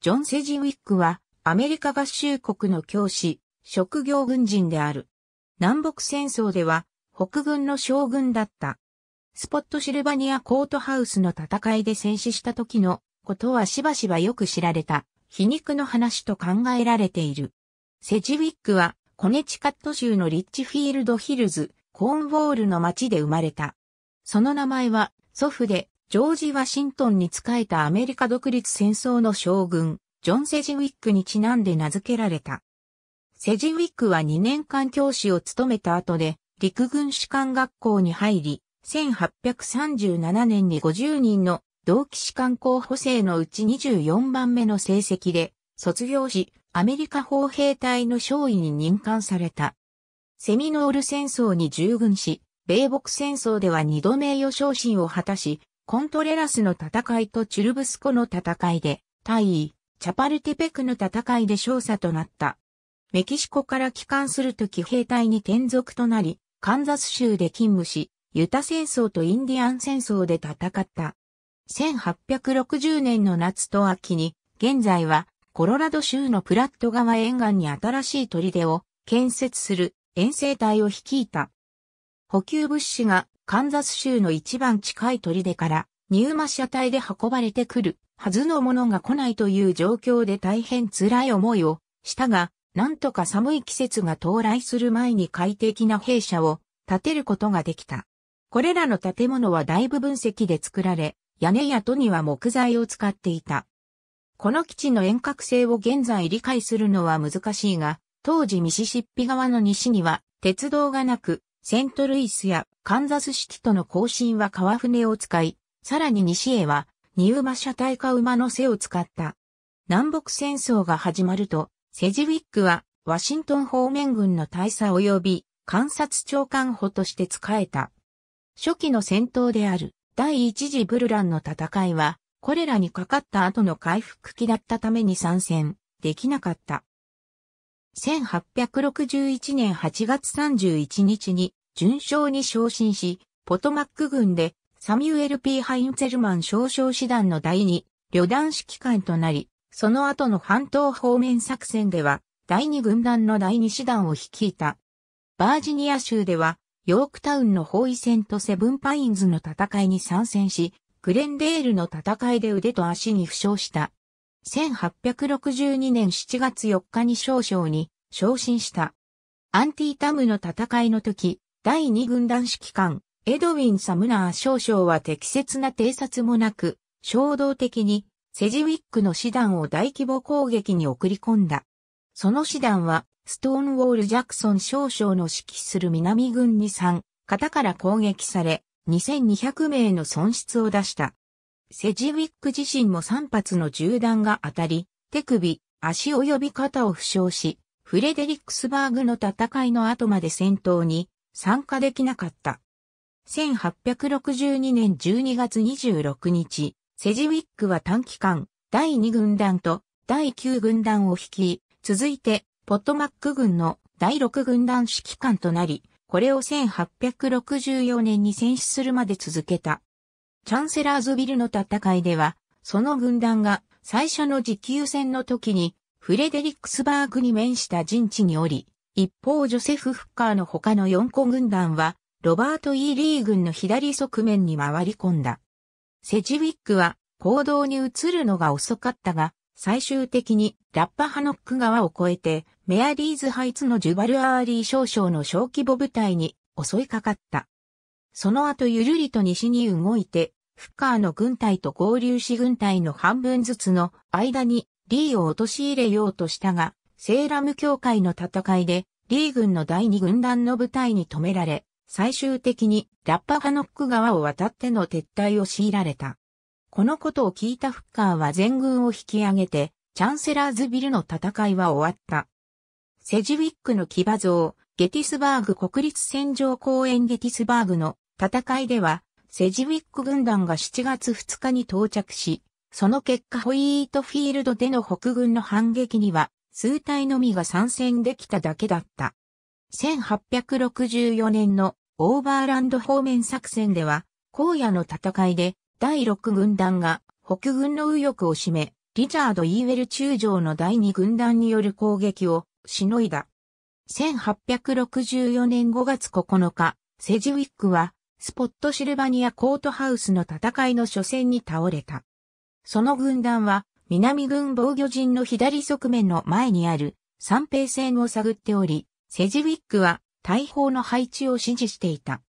ジョン・セジウィックは、アメリカ合衆国の教師、職業軍人である。南北戦争では、北軍の将軍だった。スポットシルバニアコートハウスの戦いで戦死した時のことはしばしばよく知られた、皮肉の話と考えられている。セジウィックは、コネチカット州のリッチフィールドヒルズ、コーンウォールの町で生まれた。その名前は、祖父でジョージ・ワシントンに仕えたアメリカ独立戦争の将軍、ジョン・セジウィックにちなんで名付けられた。セジウィックは2年間教師を務めた後で、陸軍士官学校に入り、1837年に50人の同期士官候補生のうち24番目の成績で卒業し、アメリカ砲兵隊の少尉に任官された。セミノール戦争に従軍し、米北戦争では二度名誉昇進を果たし、コントレラスの戦いとチュルブスコの戦いで、大尉、チャパルティペクの戦いで少佐となった。メキシコから帰還するとき兵隊に転属となり、カンザス州で勤務し、ユタ戦争とインディアン戦争で戦った。1860年の夏と秋に、現在はコロラド州のプラット川沿岸に新しい砦を建設する遠征隊を率いた。補給物資がカンザス州の一番近い砦から入馬車体で運ばれてくるはずのものが来ないという状況で大変辛い思いをしたが、なんとか寒い季節が到来する前に快適な弊社を建てることができた。これらの建物は大部分石で作られ、屋根や戸には木材を使っていた。この基地の遠隔性を現在理解するのは難しいが、当時ミシシッピ川の西には鉄道がなく、セントルイスやカンザスシティとの交信は川船を使い、さらに西へは、ニウマ車体か馬の背を使った。南北戦争が始まると、セジウィックは、ワシントン方面軍の大佐及び、観察長官補として仕えた。初期の戦闘である、第一次ブルランの戦いは、これらにかかった後の回復期だったために参戦、できなかった。1861年8月31日に順将に昇進し、ポトマック軍でサミュエル・ P・ ハインツェルマン少将師団の第二、旅団指揮官となり、その後の半島方面作戦では、第二軍団の第二師団を率いた。バージニア州では、ヨークタウンの包囲戦とセブンパインズの戦いに参戦し、グレンデールの戦いで腕と足に負傷した。1862年7月4日に少将に昇進した。アンティータムの戦いの時、第2軍団指揮官、エドウィン・サムナー少将は適切な偵察もなく、衝動的にセジウィックの師団を大規模攻撃に送り込んだ。その師団は、ストーンウォール・ジャクソン少将の指揮する南軍に3、型から攻撃され、2200名の損失を出した。セジウィック自身も3発の銃弾が当たり、手首、足及び肩を負傷し、フレデリックスバーグの戦いの後まで戦闘に参加できなかった。1862年12月26日、セジウィックは短期間、第2軍団と第9軍団を率い、続いて、ポットマック軍の第6軍団指揮官となり、これを1864年に戦死するまで続けた。チャンセラーズビルの戦いでは、その軍団が最初の持久戦の時にフレデリックスバーグに面した陣地におり、一方ジョセフ・フッカーの他の4個軍団は、ロバート・イーリー軍の左側面に回り込んだ。セジウィックは行動に移るのが遅かったが、最終的にラッパハノック川を越えて、メアリーズハイツのジュバルアーリー少将の小規模部隊に襲いかかった。その後ゆるりと西に動いて、フッカーの軍隊と合流し軍隊の半分ずつの間にリーを陥れようとしたが、セーラム教会の戦いでリー軍の第二軍団の部隊に止められ、最終的にラッパハノック川を渡っての撤退を強いられた。このことを聞いたフッカーは全軍を引き上げて、チャンセラーズビルの戦いは終わった。セジウィックの騎馬像、ゲティスバーグ国立戦場公園ゲティスバーグの戦いでは、セジウィック軍団が7月2日に到着し、その結果ホイートフィールドでの北軍の反撃には数体のみが参戦できただけだった。1864年のオーバーランド方面作戦では、荒野の戦いで第6軍団が北軍の右翼を占め、リチャード・イーウェル中将の第2軍団による攻撃をしのいだ。1864年5月9日、セジウィックは、スポットシルバニアコートハウスの戦いの初戦に倒れた。その軍団は、南軍防御陣の左側面の前にある三平線を探っており、セジウィックは大砲の配置を指示していた。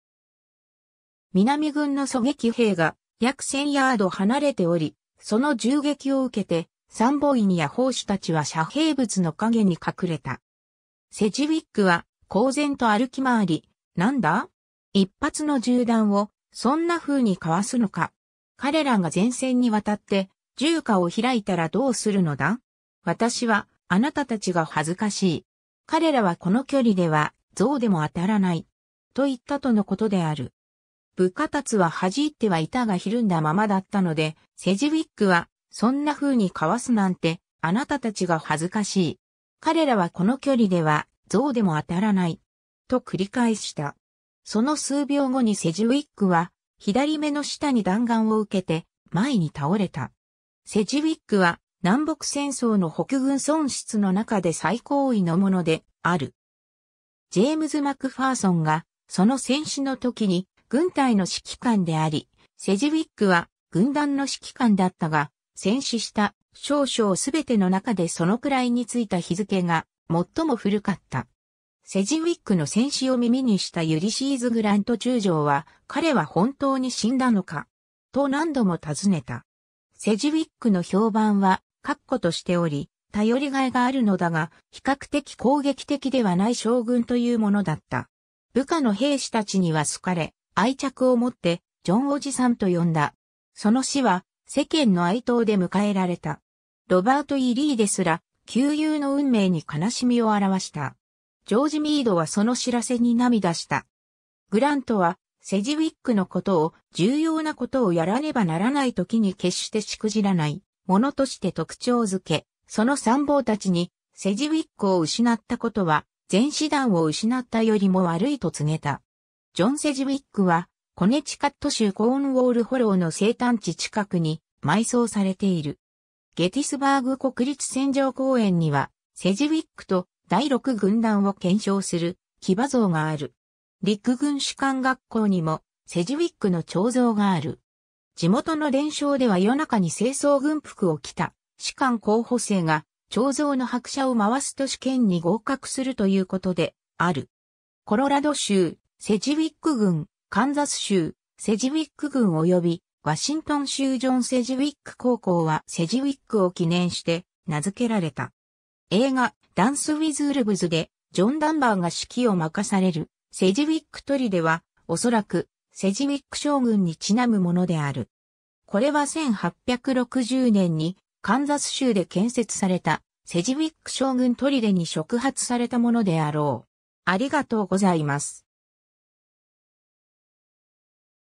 南軍の狙撃兵が約1000ヤード離れており、その銃撃を受けて、参謀員や砲手たちは遮蔽物の影に隠れた。セジウィックは公然と歩き回り、なんだ一発の銃弾をそんな風にかわすのか。彼らが前線に渡って住家を開いたらどうするのだ私は、あなたたちが恥ずかしい。彼らはこの距離では、像でも当たらない。と言ったとのことである。部下たは弾いては板がひるんだままだったので、セジウィックは、そんな風にかわすなんて、あなたたちが恥ずかしい。彼らはこの距離では、像でも当たらない。と繰り返した。その数秒後にセジウィックは、左目の下に弾丸を受けて、前に倒れた。セジウィックは南北戦争の北軍損失の中で最高位のものである。ジェームズ・マクファーソンがその戦死の時に軍隊の指揮官であり、セジウィックは軍団の指揮官だったが、戦死した少々すべての中でそのくらいについた日付が最も古かった。セジウィックの戦死を耳にしたユリシーズ・グラント中将は、彼は本当に死んだのかと何度も尋ねた。セジウィックの評判は、確固としており、頼りがいがあるのだが、比較的攻撃的ではない将軍というものだった。部下の兵士たちには好かれ、愛着を持って、ジョンおじさんと呼んだ。その死は、世間の哀悼で迎えられた。ロバート・イリーですら、旧友の運命に悲しみを表した。ジョージ・ミードはその知らせに涙した。グラントは、セジウィックのことを重要なことをやらねばならない時に決してしくじらないものとして特徴づけ、その参謀たちにセジウィックを失ったことは全師団を失ったよりも悪いと告げた。ジョン・セジウィックはコネチカット州コーンウォールホローの生誕地近くに埋葬されている。ゲティスバーグ国立戦場公園にはセジウィックと第6軍団を検証する騎馬像がある。陸軍士官学校にもセジウィックの彫像がある。地元の伝承では夜中に清掃軍服を着た士官候補生が彫像の拍車を回すと試験に合格するということである。コロラド州、セジウィック軍、カンザス州、セジウィック軍及びワシントン州ジョン・セジウィック高校はセジウィックを記念して名付けられた。映画、ダンス・ウィズ・ウルブズでジョン・ダンバーが指揮を任されるセジウィック砦は、おそらく、セジウィック将軍にちなむものである。これは1860年に、カンザス州で建設された、セジウィック将軍砦に触発されたものであろう。ありがとうございます。